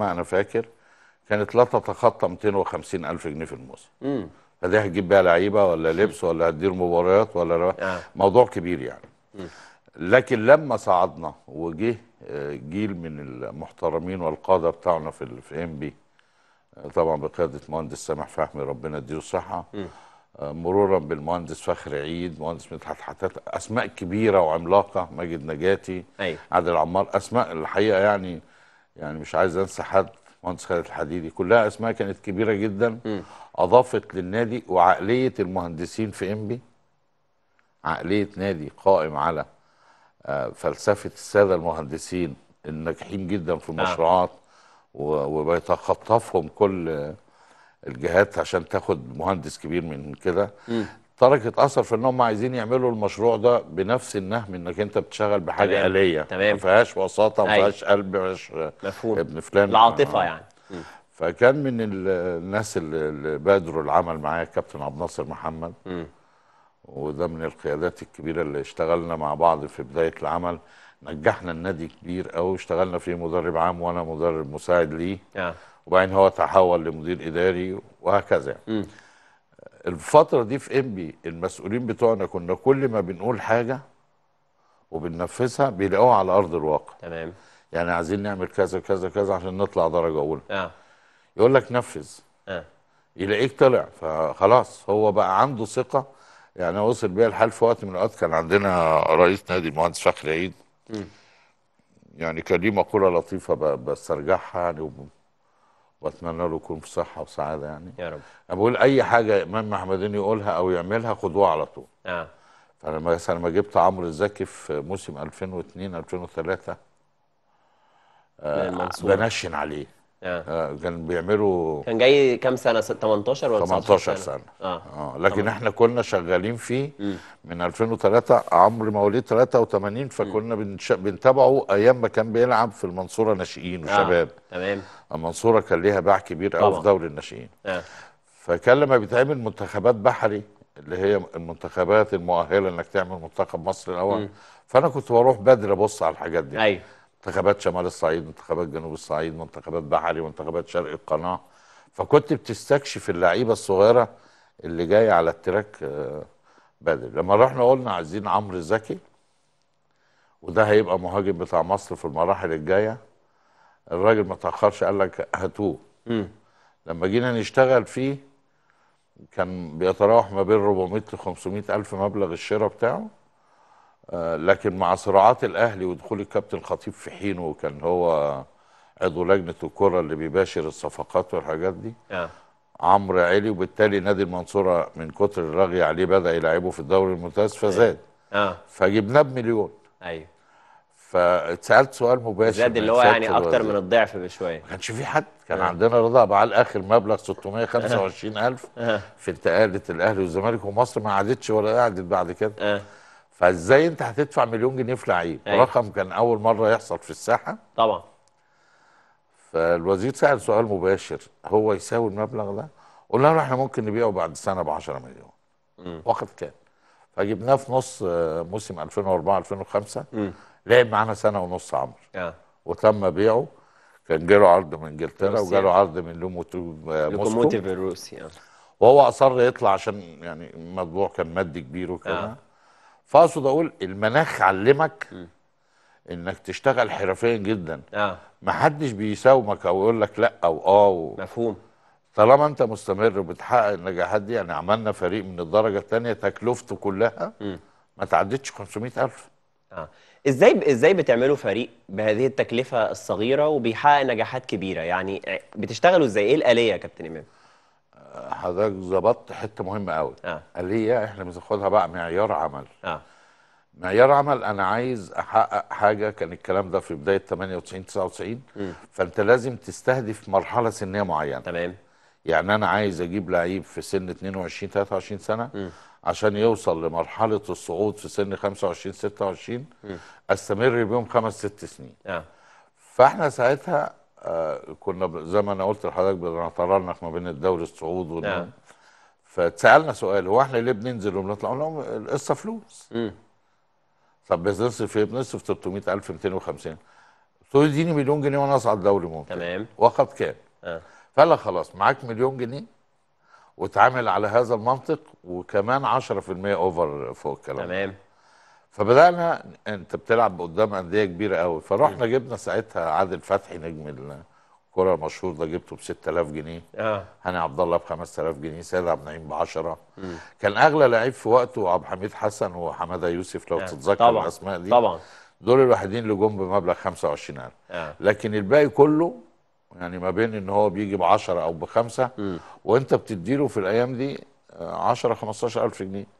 ما انا فاكر كانت لا تتخطى 250 الف جنيه في الموسم فدي هتجيب بيها لعيبه ولا لبس ولا هتدير مباريات ولا آه. موضوع كبير يعني م. لكن لما صعدنا وجه آه، جيل من المحترمين والقاده بتاعنا في في ام بي آه، طبعا بقياده مهندس سامح فهمي ربنا يديله الصحه آه، مرورا بالمهندس فخر عيد مهندس مدحت حتات اسماء كبيره وعملاقه ماجد نجاتي أيوة. عادل عمار اسماء الحقيقه يعني يعني مش عايز انسى حد مهندس خالد الحديدي كلها اسماء كانت كبيره جدا م. اضافت للنادي وعقليه المهندسين في انبي عقليه نادي قائم على آه، فلسفه الساده المهندسين الناجحين جدا في نعم. المشروعات وبيتخطفهم كل الجهات عشان تاخد مهندس كبير من كده تركت اثر في ان هم عايزين يعملوا المشروع ده بنفس النهم انك انت بتشغل بحاجه تمام. اليه تمام ما فيهاش وساطه ما أيوه. فيهاش قلب ما فيهاش ابن فلان العاطفه آه. يعني م. فكان من الناس اللي بادروا العمل معايا الكابتن عبد الناصر محمد م. وده من القيادات الكبيره اللي اشتغلنا مع بعض في بدايه العمل نجحنا النادي كبير قوي اشتغلنا فيه مدرب عام وانا مدرب مساعد ليه آه. وبعدين هو تحول لمدير اداري وهكذا يعني. الفتره دي في انبي المسؤولين بتوعنا كنا كل ما بنقول حاجه وبننفذها بيلاقوها على ارض الواقع تمام يعني عايزين نعمل كذا كذا كذا عشان نطلع درجه اولى اه يقول لك نفذ اه يلاقيك طلع فخلاص هو بقى عنده ثقه يعني وصل بيها الحال في وقت من الاوقات كان عندنا رئيس نادي المهندس فخري عيد م. يعني كان ليه مقوله لطيفه بسترجعها يعني واتمنى له يكون في صحه وسعاده يعني يا رب انا بقول اي حاجه امام محمد يقولها او يعملها خدوها على طول اه فانا مثلا لما جبت عمرو الزكي في موسم 2002 2003 آه بنشن عليه آه. آه كان بيعملوا كان جاي كام سنه 18 ولا 18 سنه, سنة. آه. آه. لكن طبعا. احنا كنا شغالين فيه م. من 2003 عمر مواليد 83 فكنا بنش... بنتابعه ايام ما كان بيلعب في المنصوره ناشئين وشباب آه. تمام المنصوره كان ليها باع كبير قوي في دوري الناشئين آه. فكان لما بيتعمل منتخبات بحري اللي هي المنتخبات المؤهله انك تعمل منتخب مصر الاول م. فانا كنت بروح بدري ابص على الحاجات دي ايوه منتخبات شمال الصعيد منتخبات جنوب الصعيد منتخبات بحري منتخبات شرق القناه فكنت بتستكشف اللعيبه الصغيره اللي جايه على التراك آه، بدري لما رحنا قلنا عايزين عمرو زكي وده هيبقى مهاجم بتاع مصر في المراحل الجايه الراجل ما تاخرش قال لك هاتوه لما جينا نشتغل فيه كان بيتراوح ما بين 400 ل 500 الف مبلغ الشراء بتاعه آه، لكن مع صراعات الاهلي ودخول الكابتن خطيب في حينه وكان هو عضو لجنه الكره اللي بيباشر الصفقات والحاجات دي آه. عمرو علي وبالتالي نادي المنصوره من كتر الرغي عليه بدا يلعبه في الدوري الممتاز فزاد آه. آه. فجبناه بمليون ايوه فاتسالت سؤال مباشر زاد اللي هو يعني اكتر من الضعف بشويه ما كانش في حد كان آه. عندنا رضا بعال اخر مبلغ 625000 آه. آه. في انتقاله الاهلي والزمالك ومصر ما عادتش ولا قعدت بعد كده آه. فازاي انت هتدفع مليون جنيه في لعيب أيوة. رقم كان اول مره يحصل في الساحه طبعا فالوزير سال سؤال مباشر هو يساوي المبلغ ده قلنا له احنا ممكن نبيعه بعد سنه ب 10 مليون وقت كان فجبناه في نص آه، موسم 2004 2005 لعب معانا سنه ونص عمرو آه. وتم بيعه كان جاله عرض من انجلترا وجاله عرض من لوموتيف آه، الروسي آه. وهو اصر يطلع عشان يعني الموضوع كان مادي كبير وكده آه. فاقصد اقول المناخ علمك م. انك تشتغل حرفيا جدا اه محدش بيساومك او يقول لك لا او اه أو مفهوم طالما انت مستمر وبتحقق النجاحات دي يعني عملنا فريق من الدرجه الثانيه تكلفته كلها م. ما تعدتش 500000 اه ازاي ازاي بتعملوا فريق بهذه التكلفه الصغيره وبيحقق نجاحات كبيره يعني بتشتغلوا ازاي ايه الاليه يا كابتن امام حضرتك ظبطت حته مهمه قوي آه. قال لي احنا بناخدها بقى معيار عمل آه. معيار عمل انا عايز احقق حاجه كان الكلام ده في بدايه 98 99 م. فانت لازم تستهدف مرحله سنيه معينه تمام يعني انا عايز اجيب لعيب في سن 22 23 سنه م. عشان يوصل لمرحله الصعود في سن 25 26 م. استمر بيهم خمس ست سنين آه. فاحنا ساعتها آه، كنا زي ما انا قلت لحضرتك بنترنق ما بين الدوري السعودي نعم. فاتسالنا سؤال هو احنا ليه بننزل وبنطلع؟ قلنا لهم القصه فلوس. امم طب بنصرف ايه؟ بنصرف 300000 250 قلت له اديني مليون جنيه وانا اصعد دوري ممكن. تمام وقد كان. آه. فقال لك خلاص معاك مليون جنيه واتعامل على هذا المنطق وكمان 10% اوفر فوق الكلام. تمام. فبدانا انت بتلعب قدام انديه كبيره قوي فرحنا جبنا ساعتها عادل فتحي نجم الكره المشهور ده جبته ب 6000 جنيه اه هاني عبد الله ب 5000 جنيه سيد عبد النعيم ب 10 كان اغلى لعيب في وقته عبد الحميد حسن وحماده يوسف لو آه. تتذكر الاسماء دي طبعا دول الوحيدين اللي جم بمبلغ 25000 آه. لكن الباقي كله يعني ما بين ان هو بيجي ب 10 او بخمسه م. وانت بتديله في الايام دي 10 آه، 15000 جنيه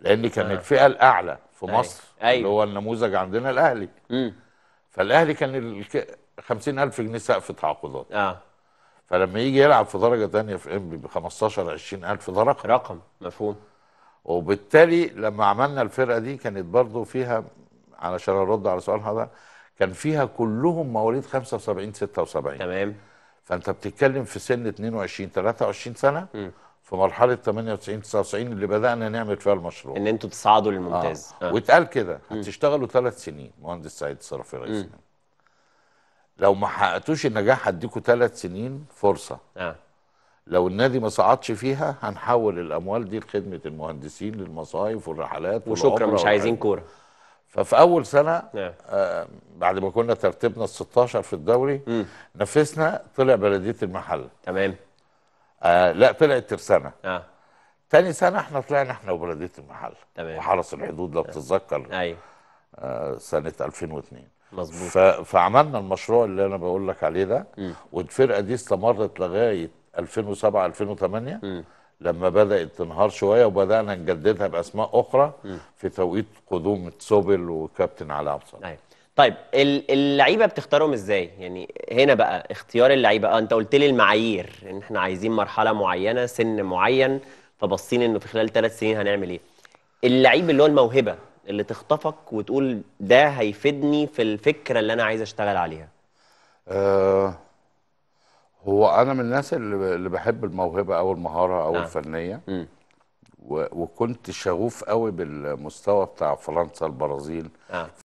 لان كان آه. الفئه الاعلى في أيوة. مصر أيوة. اللي هو النموذج عندنا الاهلي مم. فالاهلي كان 50000 جنيه سقف تعاقدات اه فلما يجي يلعب في درجه ثانيه في انبي ب 15 20000 ده رقم رقم مفهوم وبالتالي لما عملنا الفرقه دي كانت برضو فيها علشان ارد على سؤال حضرتك كان فيها كلهم مواليد 75 76 تمام فانت بتتكلم في سن 22 23 سنه م. في مرحله 98 99 اللي بدانا نعمل فيها المشروع ان انتوا تصعدوا للممتاز آه. آه. واتقال كده هتشتغلوا ثلاث سنين مهندس سعيد صرفي رئيس لو ما حققتوش النجاح هديكوا ثلاث سنين فرصه آه. لو النادي ما صعدش فيها هنحول الاموال دي لخدمه المهندسين للمصايف والرحلات وشكرا مش عايزين كوره ففي اول سنه آه, آه، بعد ما كنا ترتيبنا ال 16 في الدوري مم. نفسنا طلع بلديه المحله تمام آه لا طلعت ترسانه اه تاني سنه احنا طلعنا احنا وبلديه المحل تمام وحرس الحدود لو بتتذكر آه. ايوه آه سنه 2002 مظبوط فعملنا المشروع اللي انا بقول لك عليه ده والفرقه دي استمرت لغايه 2007 2008 م. لما بدات تنهار شويه وبدانا نجددها باسماء اخرى م. في توقيت قدوم سوبل وكابتن علاء عبد أيوة. طيب اللعيبه بتختارهم ازاي يعني هنا بقى اختيار اللعيبه اه انت قلت لي المعايير ان احنا عايزين مرحله معينه سن معين فبصين انه في خلال ثلاث سنين هنعمل ايه اللعيب اللي هو الموهبه اللي تخطفك وتقول ده هيفيدني في الفكره اللي انا عايز اشتغل عليها أه هو انا من الناس اللي, اللي بحب الموهبه او المهاره او آه. الفنيه م. وكنت شغوف قوي بالمستوى بتاع فرنسا البرازيل آه.